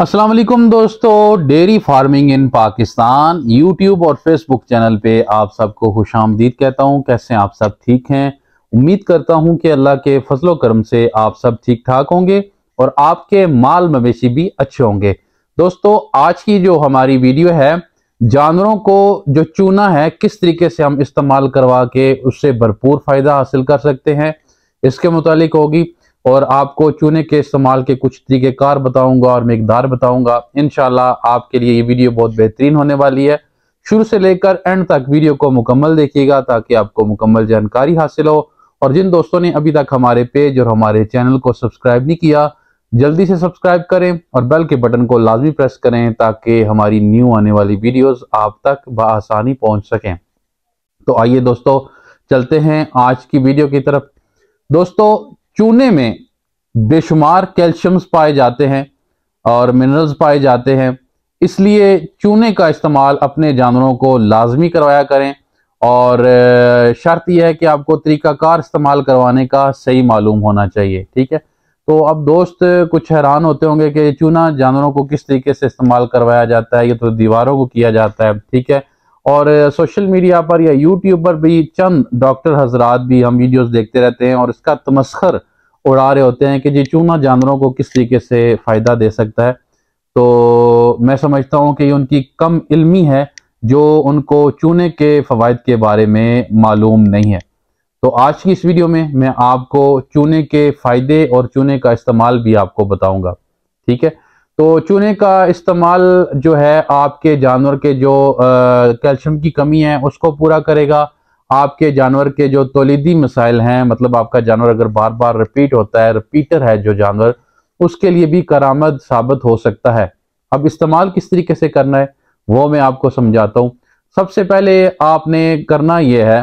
असलम दोस्तों dairy farming in Pakistan YouTube और Facebook channel पे आप सबको खुश आमदीद कहता हूँ कैसे आप सब ठीक हैं उम्मीद करता हूँ कि अल्लाह के फसलो करम से आप सब ठीक ठाक होंगे और आपके माल मवेशी भी अच्छे होंगे दोस्तों आज की जो हमारी वीडियो है जानवरों को जो चूना है किस तरीके से हम इस्तेमाल करवा के उससे भरपूर फ़ायदा हासिल कर सकते हैं इसके मुतालिक होगी और आपको चूने के इस्तेमाल के कुछ तरीक़ेकार बताऊंगा और मकदार बताऊंगा इन आपके लिए ये वीडियो बहुत बेहतरीन होने वाली है शुरू से लेकर एंड तक वीडियो को मुकम्मल देखिएगा ताकि आपको मुकम्मल जानकारी हासिल हो और जिन दोस्तों ने अभी तक हमारे पेज और हमारे चैनल को सब्सक्राइब नहीं किया जल्दी से सब्सक्राइब करें और बेल के बटन को लाजमी प्रेस करें ताकि हमारी न्यू आने वाली वीडियोस आप तक बसानी पहुंच सकें तो आइए दोस्तों चलते हैं आज की वीडियो की तरफ दोस्तों चूने में बेशुमार कैल्शियम्स पाए जाते हैं और मिनरल्स पाए जाते हैं इसलिए चूने का इस्तेमाल अपने जानवरों को लाजमी करवाया करें और शर्त यह है कि आपको तरीकाकार इस्तेमाल करवाने का सही मालूम होना चाहिए ठीक है तो अब दोस्त कुछ हैरान होते होंगे कि चूना जानवरों को किस तरीके से इस्तेमाल करवाया जाता है ये तो दीवारों को किया जाता है ठीक है और सोशल मीडिया पर या यूट्यूब पर भी चंद डॉक्टर हजरात भी हम वीडियोस देखते रहते हैं और इसका तमस्खर उड़ा रहे होते हैं कि जी चूना जानवरों को किस तरीके से फ़ायदा दे सकता है तो मैं समझता हूँ कि ये उनकी कम इलमी है जो उनको चूने के फ़वाद के बारे में मालूम नहीं है तो आज की इस वीडियो में मैं आपको चूने के फ़ायदे और चूने का इस्तेमाल भी आपको बताऊँगा ठीक है तो चूने का इस्तेमाल जो है आपके जानवर के जो कैल्शियम की कमी है उसको पूरा करेगा आपके जानवर के जो तोलीदी मसाइल हैं मतलब आपका जानवर अगर बार बार रिपीट होता है रिपीटर है जो जानवर उसके लिए भी करामद साबित हो सकता है अब इस्तेमाल किस तरीके से करना है वो मैं आपको समझाता हूँ सबसे पहले आपने करना यह है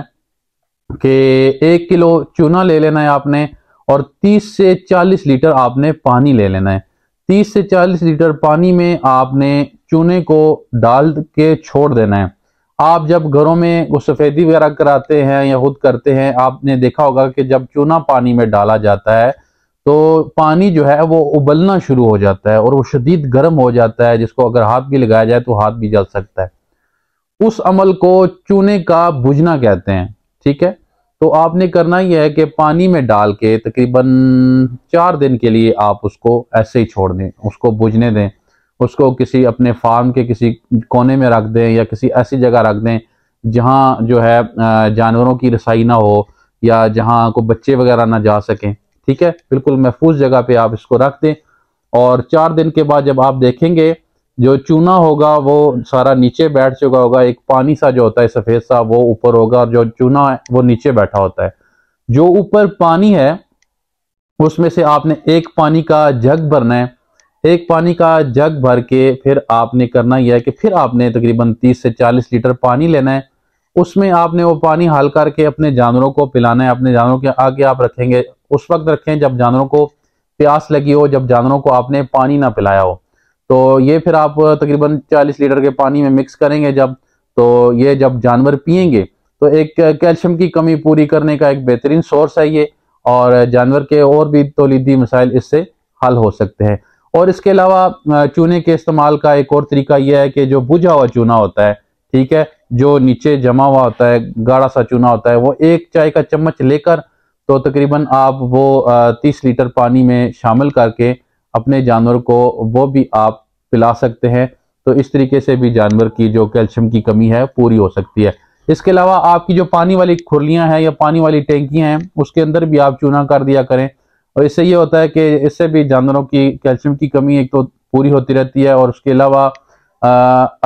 कि एक किलो चूना ले लेना है आपने और 30 से 40 लीटर आपने पानी ले लेना है तीस से चालीस लीटर पानी में आपने चूने को डाल के छोड़ देना है आप जब घरों में वो सफ़ेदी वगैरह कराते हैं या खुद करते हैं आपने देखा होगा कि जब चूना पानी में डाला जाता है तो पानी जो है वो उबलना शुरू हो जाता है और वो शदीद गर्म हो जाता है जिसको अगर हाथ भी लगाया जाए तो हाथ भी जल सकता है उस अमल को चूने का बुझना कहते हैं ठीक है तो आपने करना ही है कि पानी में डाल के तकरीबन चार दिन के लिए आप उसको ऐसे ही छोड़ दें उसको बुझने दें उसको किसी अपने फार्म के किसी कोने में रख दें या किसी ऐसी जगह रख दें जहाँ जो है जानवरों की रसाई ना हो या जहाँ को बच्चे वगैरह ना जा सकें ठीक है बिल्कुल महफूज जगह पे आप इसको रख दें और चार दिन के बाद जब आप देखेंगे जो चूना होगा वो सारा नीचे बैठ चुका होगा एक पानी सा जो होता है सफ़ेद सा वो ऊपर होगा और जो चूना है वो नीचे बैठा होता है जो ऊपर पानी है उसमें से आपने एक पानी का जग भरना है एक पानी का जग भर के फिर आपने करना यह है कि फिर आपने तकरीबन 30 से 40 लीटर पानी लेना है उसमें आपने वो पानी हल करके अपने जानवरों को पिलाना है अपने जानवरों के आगे आप रखेंगे उस वक्त रखें जब जानवरों को प्यास लगी हो जब जानवरों को आपने पानी ना पिलाया हो तो ये फिर आप तकरीबन 40 लीटर के पानी में मिक्स करेंगे जब तो ये जब जानवर पियेंगे तो एक कैल्शियम की कमी पूरी करने का एक बेहतरीन सोर्स है ये और जानवर के और भी तोलीदी मसाइल इससे हल हो सकते हैं और इसके अलावा चूने के इस्तेमाल का एक और तरीका यह है कि जो बुझा हुआ चूना होता है ठीक है जो नीचे जमा हुआ होता है गाढ़ा सा चूना होता है वो एक चाय का चम्मच लेकर तो तकरीबन आप वो तीस लीटर पानी में शामिल करके अपने जानवर को वो भी आप पिला सकते हैं तो इस तरीके से भी जानवर की जो कैल्शियम की कमी है पूरी हो सकती है इसके अलावा आपकी जो पानी वाली खुरलियाँ हैं या पानी वाली टेंकियाँ हैं उसके अंदर भी आप चूना कर दिया करें और इससे ये होता है कि इससे भी जानवरों की कैल्शियम की कमी एक तो पूरी होती रहती है और उसके अलावा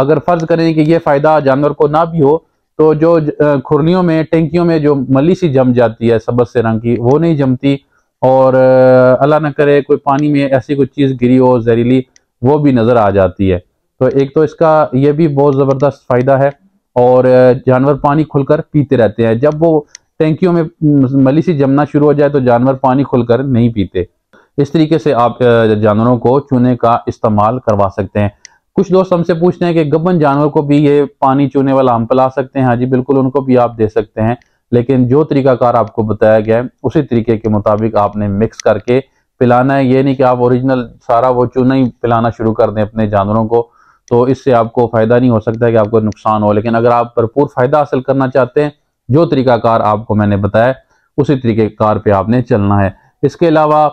अगर फ़र्ज करें कि ये फ़ायदा जानवर को ना भी हो तो जो खुरलियों में टेंकियों में जो मली सी जम जाती है सबसे से रंग की वो नहीं जमती और अल्लाह ना करे कोई पानी में ऐसी कोई चीज़ गिरी हो जहरीली वो भी नज़र आ जाती है तो एक तो इसका ये भी बहुत ज़बरदस्त फ़ायदा है और जानवर पानी खुलकर पीते रहते हैं जब वो टैंकियों में मली सी जमना शुरू हो जाए तो जानवर पानी खुलकर नहीं पीते इस तरीके से आप जानवरों को चूने का इस्तेमाल करवा सकते हैं कुछ दोस्त हमसे पूछते हैं कि गबन जानवर को भी ये पानी चूने वाला हम पिला सकते हैं हाँ जी बिल्कुल उनको भी आप दे सकते हैं लेकिन जो तरीकाकार आपको बताया गया है उसी तरीके के मुताबिक आपने मिक्स करके पिलाना है ये नहीं कि आप ओरिजिनल सारा वो चूना ही पिलाना शुरू कर दें अपने जानवरों को तो इससे आपको फ़ायदा नहीं हो सकता कि आपको नुकसान हो लेकिन अगर आप भरपूर फ़ायदा हासिल करना चाहते हैं जो तरीकाकार आपको मैंने बताया उसी तरीके कार पे आपने चलना है इसके अलावा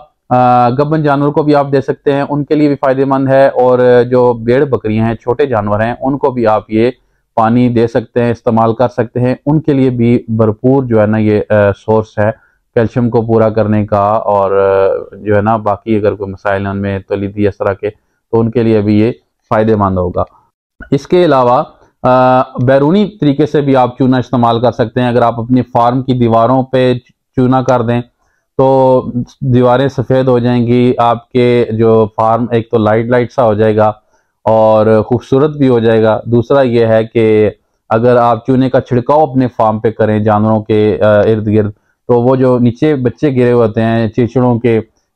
गबन जानवर को भी आप दे सकते हैं उनके लिए भी फ़ायदेमंद है और जो भेड़ बकरियां हैं छोटे जानवर हैं उनको भी आप ये पानी दे सकते हैं इस्तेमाल कर सकते हैं उनके लिए भी भरपूर जो है ना ये सोर्स है कैल्शियम को पूरा करने का और जो है ना बाकी अगर कोई मसाइल उनमें तोलीदी इस तरह के तो उनके लिए भी ये फ़ायदेमंद होगा इसके अलावा बैरूनी तरीके से भी आप चूना इस्तेमाल कर सकते हैं अगर आप अपनी फार्म की दीवारों पे चूना कर दें तो दीवारें सफ़ेद हो जाएंगी आपके जो फार्म एक तो लाइट लाइट सा हो जाएगा और ख़ूबसूरत भी हो जाएगा दूसरा ये है कि अगर आप चूने का छिड़काव अपने फार्म पे करें जानवरों के इर्द गिर्द तो वो जो नीचे बच्चे गिरे होते हैं चिचड़ों के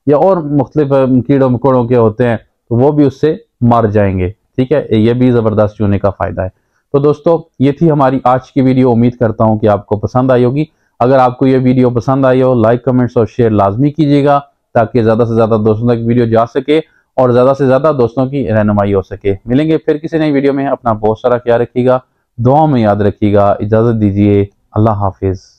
या और मुख्तलिफ कीड़ों मकोड़ों के होते हैं तो वो भी उससे मर जाएंगे ठीक है ये भी ज़बरदस्त चूने का फ़ायदा है तो दोस्तों ये थी हमारी आज की वीडियो उम्मीद करता हूँ कि आपको पसंद आई होगी अगर आपको ये वीडियो पसंद आई हो लाइक कमेंट्स और शेयर लाजमी कीजिएगा ताकि ज़्यादा से ज़्यादा दोस्तों तक वीडियो जा सके और ज़्यादा से ज़्यादा दोस्तों की रहनुमाई हो सके मिलेंगे फिर किसी नई वीडियो में अपना बहुत सारा ख्याल रखिएगा दुआ में याद रखिएगा इजाज़त दीजिए अल्लाह हाफिज़